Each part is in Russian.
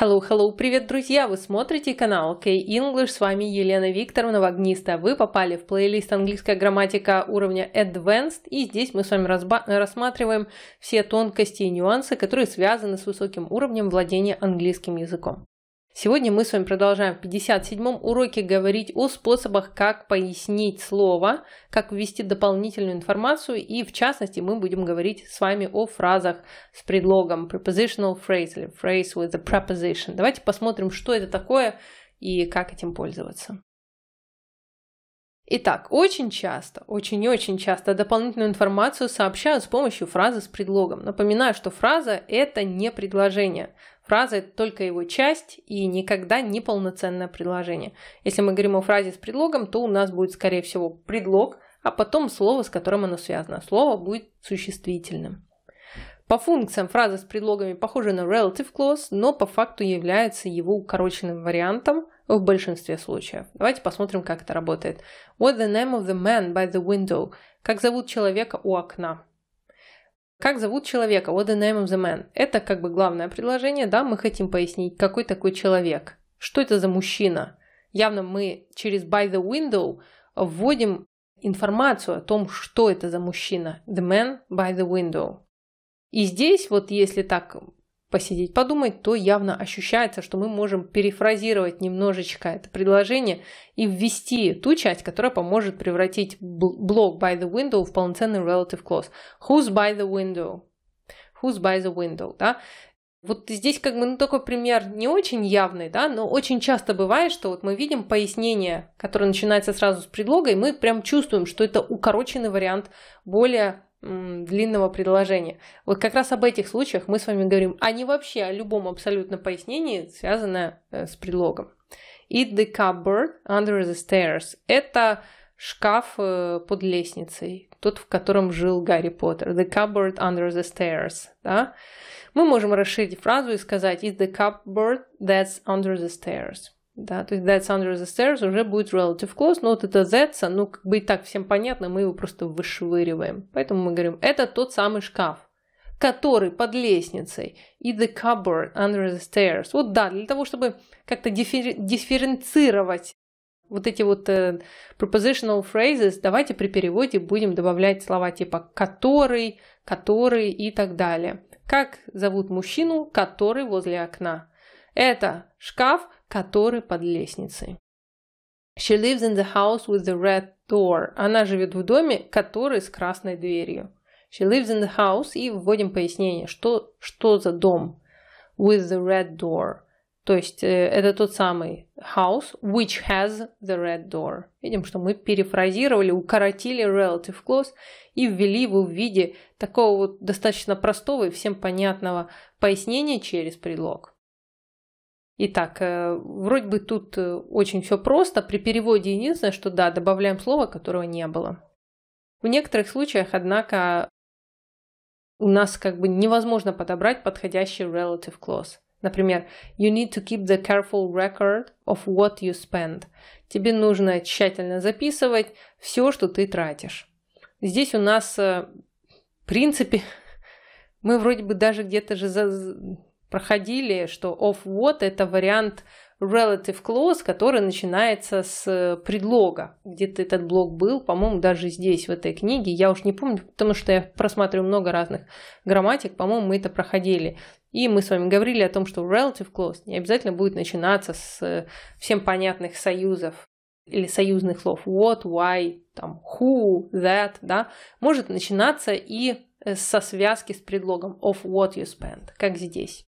Hello, hello, привет, друзья! Вы смотрите канал K-English, с вами Елена Викторовна Вагниста. Вы попали в плейлист «Английская грамматика уровня Advanced», и здесь мы с вами рассматриваем все тонкости и нюансы, которые связаны с высоким уровнем владения английским языком. Сегодня мы с вами продолжаем в 57-м уроке говорить о способах, как пояснить слово, как ввести дополнительную информацию, и в частности мы будем говорить с вами о фразах с предлогом prepositional phrase или phrase with a preposition. Давайте посмотрим, что это такое и как этим пользоваться. Итак, очень часто, очень-очень часто дополнительную информацию сообщают с помощью фразы с предлогом. Напоминаю, что фраза – это не предложение. Фраза – это только его часть и никогда не полноценное предложение. Если мы говорим о фразе с предлогом, то у нас будет, скорее всего, предлог, а потом слово, с которым оно связано. Слово будет существительным. По функциям фраза с предлогами похожа на relative clause, но по факту является его укороченным вариантом в большинстве случаев. Давайте посмотрим, как это работает. What the name of the man by the window? Как зовут человека у окна? Как зовут человека? What the name of the man? Это как бы главное предложение, да, мы хотим пояснить, какой такой человек. Что это за мужчина? Явно мы через by the window вводим информацию о том, что это за мужчина. The man by the window. И здесь вот если так посидеть, подумать, то явно ощущается, что мы можем перефразировать немножечко это предложение и ввести ту часть, которая поможет превратить блок by the window в полноценный relative clause. Who's by the window? Who's by the window, да? Вот здесь как бы ну, такой пример не очень явный, да, но очень часто бывает, что вот мы видим пояснение, которое начинается сразу с предлога, и мы прям чувствуем, что это укороченный вариант более длинного предложения. Вот как раз об этих случаях мы с вами говорим, а не вообще о любом абсолютно пояснении, связанное э, с предлогом. Eat the cupboard under the stairs. Это шкаф э, под лестницей, тот, в котором жил Гарри Поттер. The cupboard under the stairs. Да? Мы можем расширить фразу и сказать It's the cupboard that's under the stairs да, то есть that's under the stairs уже будет relative clause, но вот это that's, а, ну, как бы и так всем понятно, мы его просто вышвыриваем. Поэтому мы говорим, это тот самый шкаф, который под лестницей, и the cupboard under the stairs. Вот да, для того, чтобы как-то дифференцировать вот эти вот э, prepositional phrases, давайте при переводе будем добавлять слова типа «который», «который» и так далее. Как зовут мужчину, который возле окна? Это шкаф, который под лестницей. She lives in the house with the red door. Она живет в доме, который с красной дверью. She lives in the house. И вводим пояснение, что, что за дом. With the red door. То есть э, это тот самый house, which has the red door. Видим, что мы перефразировали, укоротили relative clause и ввели его в виде такого вот достаточно простого и всем понятного пояснения через предлог. Итак, э, вроде бы тут э, очень все просто. При переводе единственное, что да, добавляем слово, которого не было. В некоторых случаях, однако, у нас как бы невозможно подобрать подходящий relative clause. Например, you need to keep the careful record of what you spend. Тебе нужно тщательно записывать все, что ты тратишь. Здесь у нас, э, в принципе, мы вроде бы даже где-то же проходили, что of – это вариант relative clause, который начинается с предлога. Где-то этот блок был, по-моему, даже здесь, в этой книге. Я уж не помню, потому что я просматриваю много разных грамматик. По-моему, мы это проходили. И мы с вами говорили о том, что relative clause не обязательно будет начинаться с всем понятных союзов или союзных слов what, why, там, who, that, да, может начинаться и со связки с предлогом of what you spend, как здесь.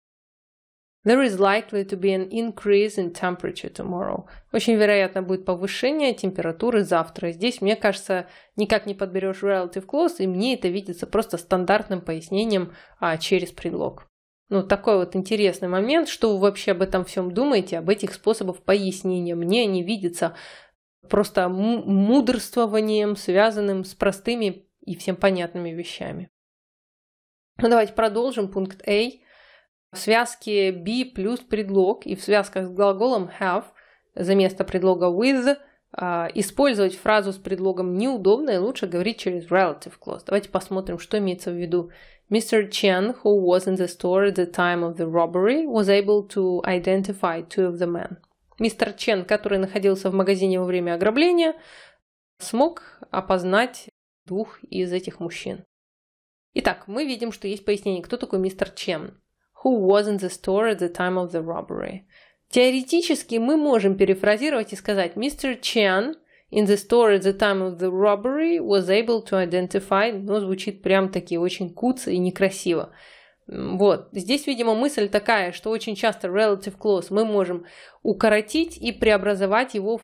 There is likely to be an increase in temperature tomorrow. Очень вероятно будет повышение температуры завтра. Здесь, мне кажется, никак не подберешь relative clause, и мне это видится просто стандартным пояснением а, через предлог. Ну, такой вот интересный момент, что вы вообще об этом всем думаете, об этих способах пояснения. Мне они видятся просто мудрствованием, связанным с простыми и всем понятными вещами. Ну, давайте продолжим. Пункт A. В связке be плюс предлог и в связках с глаголом have за место предлога with а, использовать фразу с предлогом неудобно и лучше говорить через relative clause. Давайте посмотрим, что имеется в виду. Mr. Chen, who was in the store at the time of the robbery, was able to identify two of the men. Мистер Чен, который находился в магазине во время ограбления, смог опознать двух из этих мужчин. Итак, мы видим, что есть пояснение, кто такой мистер Чен who was in the store at the time of the robbery. Теоретически мы можем перефразировать и сказать «Mr. Chen in the store at the time of the robbery was able to identify», но ну, звучит прям таки очень куца и некрасиво. Вот. Здесь, видимо, мысль такая, что очень часто relative clause мы можем укоротить и преобразовать его в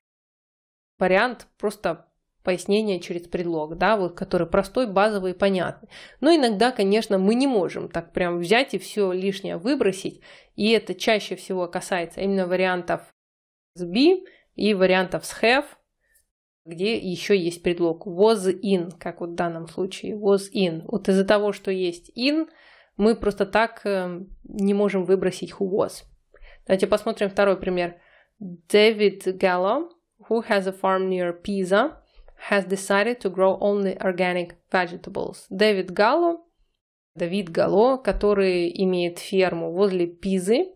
вариант просто пояснение через предлог, да, вот, который простой, базовый и понятный. Но иногда, конечно, мы не можем так прям взять и все лишнее выбросить, и это чаще всего касается именно вариантов с be и вариантов с have, где еще есть предлог was in, как вот в данном случае was in. Вот из-за того, что есть in, мы просто так эм, не можем выбросить who was. Давайте посмотрим второй пример. David Gallo, who has a farm near Pisa, has decided to grow only organic vegetables. Дэвид Галло, Давид Гало, который имеет ферму возле Пизы,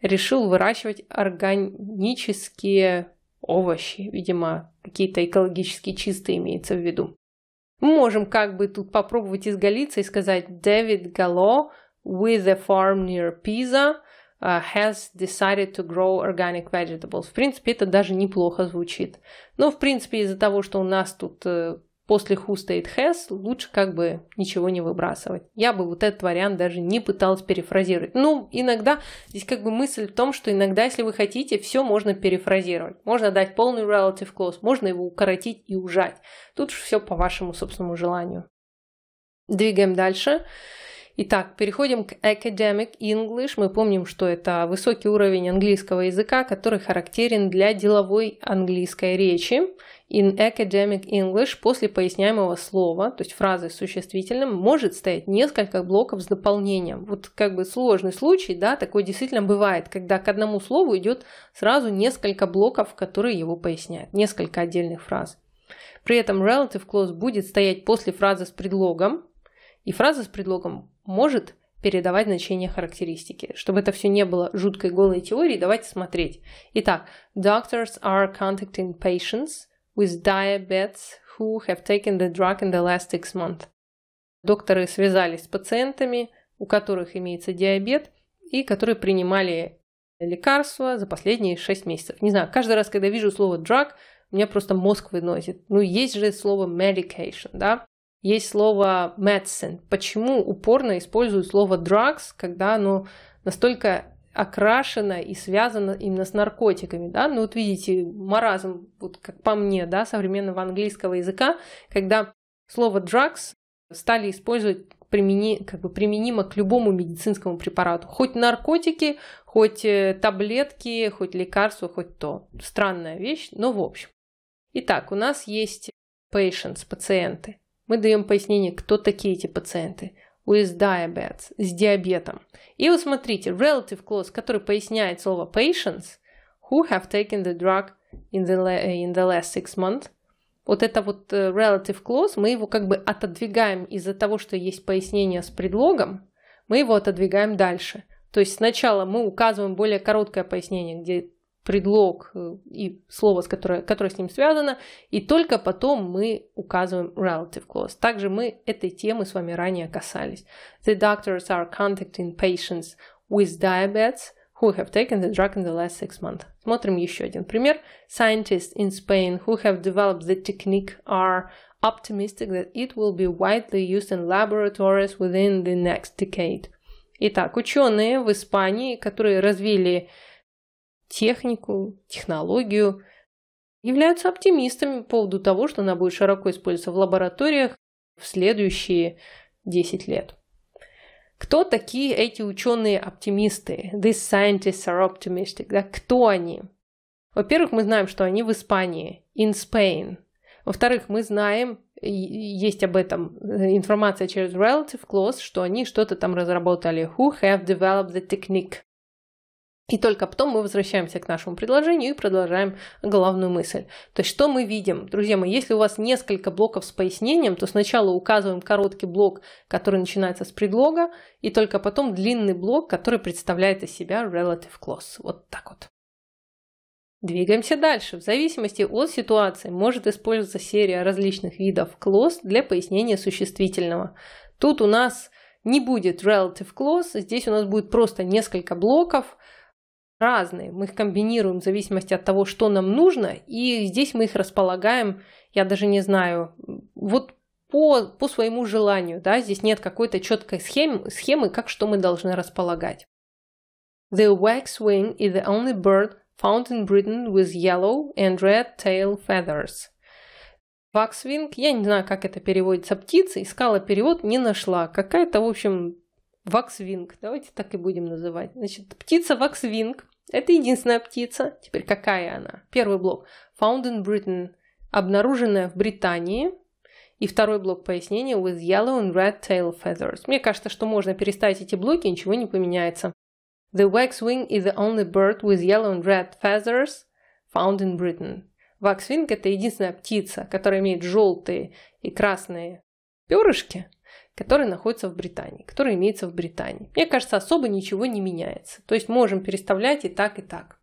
решил выращивать органические овощи, видимо, какие-то экологически чистые имеется в виду. Мы можем как бы тут попробовать изгалиться и сказать «David Gallo with a farm near Pisa Э, has decided to grow organic vegetables. В принципе, это даже неплохо звучит. Но, в принципе, из-за того, что у нас тут э, после who стоит has, лучше как бы ничего не выбрасывать. Я бы вот этот вариант даже не пыталась перефразировать. Ну, иногда, здесь как бы мысль в том, что иногда, если вы хотите, все можно перефразировать. Можно дать полный relative clause, можно его укоротить и ужать. Тут все по вашему собственному желанию. Двигаем дальше. Итак, переходим к Academic English. Мы помним, что это высокий уровень английского языка, который характерен для деловой английской речи. In Academic English после поясняемого слова, то есть фразы с существительным, может стоять несколько блоков с дополнением. Вот как бы сложный случай, да, такой действительно бывает, когда к одному слову идет сразу несколько блоков, которые его поясняют, несколько отдельных фраз. При этом relative clause будет стоять после фразы с предлогом, и фраза с предлогом может передавать значение характеристики. Чтобы это все не было жуткой голой теорией, давайте смотреть. Итак, doctors are contacting patients with diabetes who have taken the drug in the last six months. Докторы связались с пациентами, у которых имеется диабет, и которые принимали лекарства за последние 6 месяцев. Не знаю, каждый раз, когда вижу слово drug, у меня просто мозг выносит. Ну, есть же слово medication, да? есть слово medicine. Почему упорно используют слово drugs, когда оно настолько окрашено и связано именно с наркотиками, да, ну вот видите, маразм, вот как по мне, да, современного английского языка, когда слово drugs стали использовать примени, как бы применимо к любому медицинскому препарату. Хоть наркотики, хоть э, таблетки, хоть лекарства, хоть то. Странная вещь, но в общем. Итак, у нас есть patients, пациенты. Мы даем пояснение, кто такие эти пациенты. With diabetes, с диабетом. И вот смотрите, relative clause, который поясняет слово patients, who have taken the drug in the, э, in the last six months, вот это вот э, relative clause, мы его как бы отодвигаем из-за того, что есть пояснение с предлогом, мы его отодвигаем дальше. То есть сначала мы указываем более короткое пояснение, где предлог и слово, с которое, которое с ним связано, и только потом мы указываем relative clause. Также мы этой темы с вами ранее касались. The doctors are contacting patients with diabetes who have taken the drug in the last six months. Смотрим еще один пример. Scientists in Spain who have developed the technique are optimistic that it will be widely used in laboratories within the next decade. Итак, ученые в Испании, которые развили технику, технологию, являются оптимистами по поводу того, что она будет широко использоваться в лабораториях в следующие 10 лет. Кто такие эти ученые-оптимисты? These scientists are optimistic. Да? Кто они? Во-первых, мы знаем, что они в Испании, in Spain. Во-вторых, мы знаем, есть об этом э, информация через relative clause, что они что-то там разработали. Who have developed the technique? И только потом мы возвращаемся к нашему предложению и продолжаем главную мысль. То есть что мы видим? Друзья мои, если у вас несколько блоков с пояснением, то сначала указываем короткий блок, который начинается с предлога, и только потом длинный блок, который представляет из себя relative clause. Вот так вот. Двигаемся дальше. В зависимости от ситуации может использоваться серия различных видов clause для пояснения существительного. Тут у нас не будет relative clause, здесь у нас будет просто несколько блоков, разные. Мы их комбинируем в зависимости от того, что нам нужно, и здесь мы их располагаем, я даже не знаю, вот по, по своему желанию, да, здесь нет какой-то четкой схемы, схемы, как что мы должны располагать. The waxwing is the only bird found in Britain with yellow and red tail feathers. Waxwing, я не знаю, как это переводится птица, искала перевод, не нашла. Какая-то, в общем, Ваксвинг, давайте так и будем называть. Значит, птица ваксвинг это единственная птица. Теперь какая она? Первый блок. Found in Britain. Обнаруженная в Британии. И второй блок пояснения with yellow and red tail feathers. Мне кажется, что можно переставить эти блоки, ничего не поменяется. The waxwing is the only bird with yellow and red feathers found in Britain. Waxwing – это единственная птица, которая имеет желтые и красные перышки – который находится в Британии, который имеется в Британии. Мне кажется, особо ничего не меняется. То есть можем переставлять и так, и так.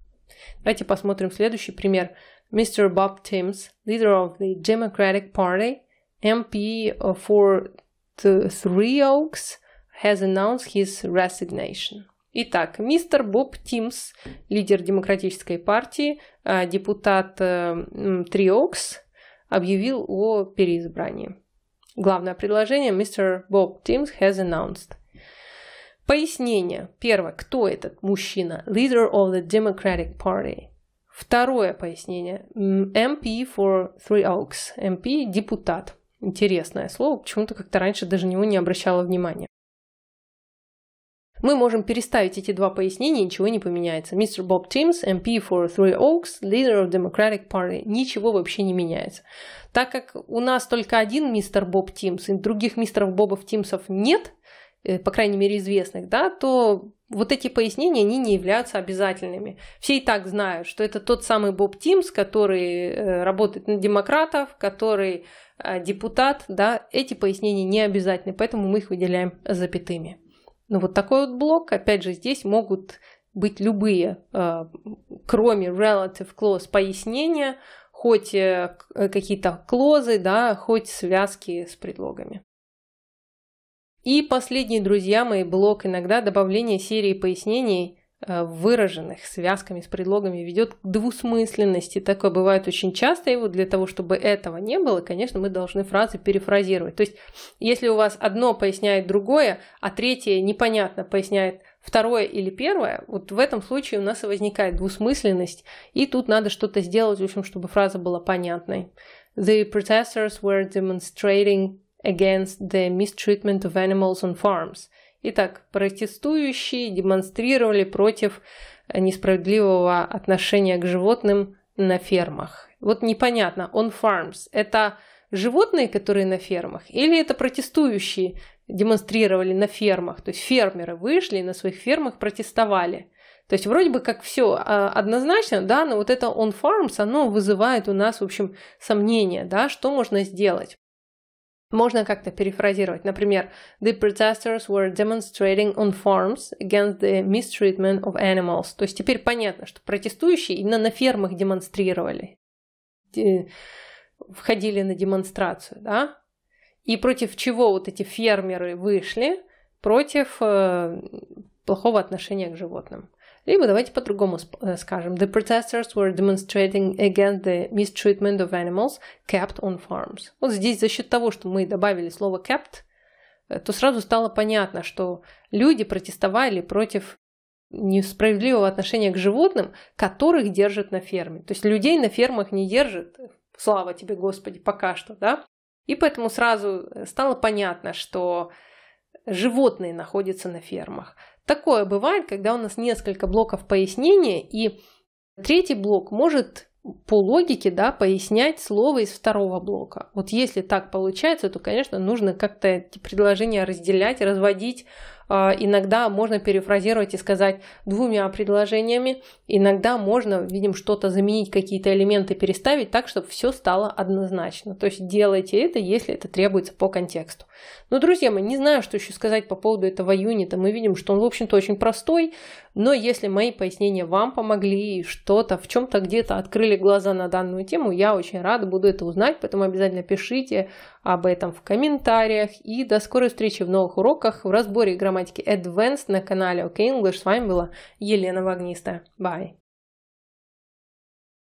Давайте посмотрим следующий пример. Mr. Bob Timms, leader of the Democratic Party, MP for Three Oaks, has announced his resignation. Итак, мистер Боб Тимс, лидер Демократической партии, э, депутат Триокс, э, объявил о переизбрании. Главное предложение «Mr. Bob Timms has announced». Пояснение. Первое. Кто этот мужчина? Leader of the Democratic Party. Второе пояснение. MP for Three Oaks. MP – депутат. Интересное слово, почему-то как-то раньше даже него не обращала внимания. Мы можем переставить эти два пояснения, ничего не поменяется. Мистер Боб Тимс, MP for Three Oaks, лидер of Democratic Party. Ничего вообще не меняется. Так как у нас только один мистер Боб Тимс, и других мистеров Бобов Тимсов нет, э, по крайней мере известных, да, то вот эти пояснения, они не являются обязательными. Все и так знают, что это тот самый Боб Тимс, который э, работает на демократов, который э, депутат, да, эти пояснения не обязательны, поэтому мы их выделяем запятыми. Ну вот такой вот блок, опять же, здесь могут быть любые, а, кроме relative clause, пояснения, хоть э, какие-то клозы, да, хоть связки с предлогами. И последний, друзья мои, блок иногда добавление серии пояснений Э, выраженных связками с предлогами ведет к двусмысленности. Такое бывает очень часто, и вот для того, чтобы этого не было, конечно, мы должны фразы перефразировать. То есть, если у вас одно поясняет другое, а третье непонятно поясняет второе или первое, вот в этом случае у нас и возникает двусмысленность, и тут надо что-то сделать, в общем, чтобы фраза была понятной. The protesters were demonstrating against the mistreatment of animals on farms – Итак, протестующие демонстрировали против несправедливого отношения к животным на фермах. Вот непонятно, on farms – это животные, которые на фермах, или это протестующие демонстрировали на фермах, то есть фермеры вышли на своих фермах протестовали. То есть вроде бы как все а, однозначно, да, но вот это on farms, оно вызывает у нас, в общем, сомнения, да, что можно сделать. Можно как-то перефразировать. Например, the protesters were demonstrating on farms against the mistreatment of animals. То есть теперь понятно, что протестующие именно на фермах демонстрировали. Входили на демонстрацию, да? И против чего вот эти фермеры вышли? Против э, плохого отношения к животным. Либо давайте по-другому э, скажем. The protesters were demonstrating against the mistreatment of animals kept on farms. Вот здесь за счет того, что мы добавили слово kept, э, то сразу стало понятно, что люди протестовали против несправедливого отношения к животным, которых держат на ферме. То есть людей на фермах не держат, э, слава тебе, Господи, пока что, да? И поэтому сразу стало понятно, что животные находятся на фермах. Такое бывает, когда у нас несколько блоков пояснения, и третий блок может по логике, да, пояснять слово из второго блока. Вот если так получается, то, конечно, нужно как-то эти предложения разделять, разводить а, иногда можно перефразировать и сказать двумя предложениями, иногда можно, видим, что-то заменить, какие-то элементы переставить так, чтобы все стало однозначно. То есть делайте это, если это требуется по контексту. Но, друзья мои, не знаю, что еще сказать по поводу этого юнита. Мы видим, что он, в общем-то, очень простой, но если мои пояснения вам помогли, и что-то в чем-то где-то открыли глаза на данную тему, я очень рада буду это узнать, поэтому обязательно пишите об этом в комментариях. И до скорой встречи в новых уроках в разборе грамматики Advanced на канале OK English. С вами была Елена Вагниста. Bye!